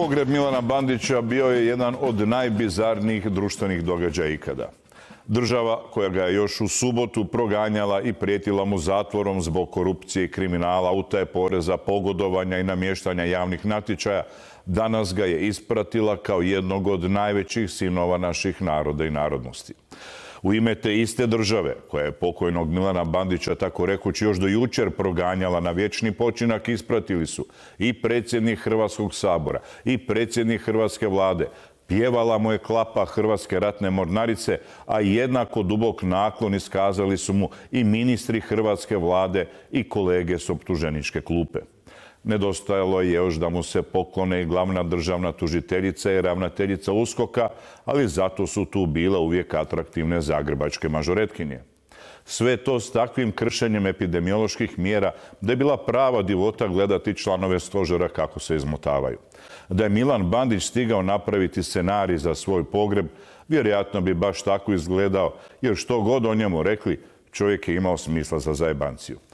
Pogreb Milana Bandića bio je jedan od najbizarnijih društvenih događaja ikada. Država koja ga je još u subotu proganjala i prijetila mu zatvorom zbog korupcije i kriminala, utaje poreza, pogodovanja i namještanja javnih natječaja, danas ga je ispratila kao jednog od najvećih sinova naših naroda i narodnosti u ime te iste države, koja je pokojnog Milana Bandića, tako rekući, još do jučer proganjala na vječni počinak, ispratili su i predsjednik Hrvatskog sabora, i predsjednik Hrvatske vlade, Pjevala mu je klapa Hrvatske ratne mornarice, a jednako dubok naklon iskazali su mu i ministri Hrvatske vlade i kolege s optuženičke klupe. Nedostajalo je još da mu se poklone glavna državna tužiteljica i ravnateljica Uskoka, ali zato su tu bila uvijek atraktivne zagrebačke mažoretkinje. Sve to s takvim kršenjem epidemioloških mjera da je bila prava divota gledati članove stožera kako se izmotavaju. Da je Milan Bandić stigao napraviti scenarij za svoj pogreb, vjerojatno bi baš tako izgledao, jer što god o njemu rekli, čovjek je imao smisla za zajebanciju.